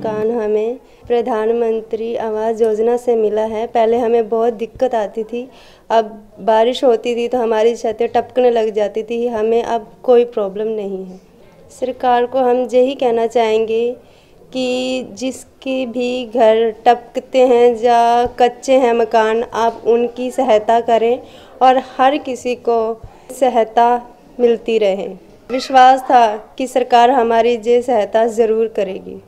मकान हमें प्रधानमंत्री आवास योजना से मिला है पहले हमें बहुत दिक्कत आती थी अब बारिश होती थी तो हमारी छतें टपकने लग जाती थी हमें अब कोई प्रॉब्लम नहीं है सरकार को हम यही कहना चाहेंगे कि जिसके भी घर टपकते हैं या कच्चे हैं मकान आप उनकी सहायता करें और हर किसी को सहायता मिलती रहे विश्वास था कि सरकार हमारी ये सहायता ज़रूर करेगी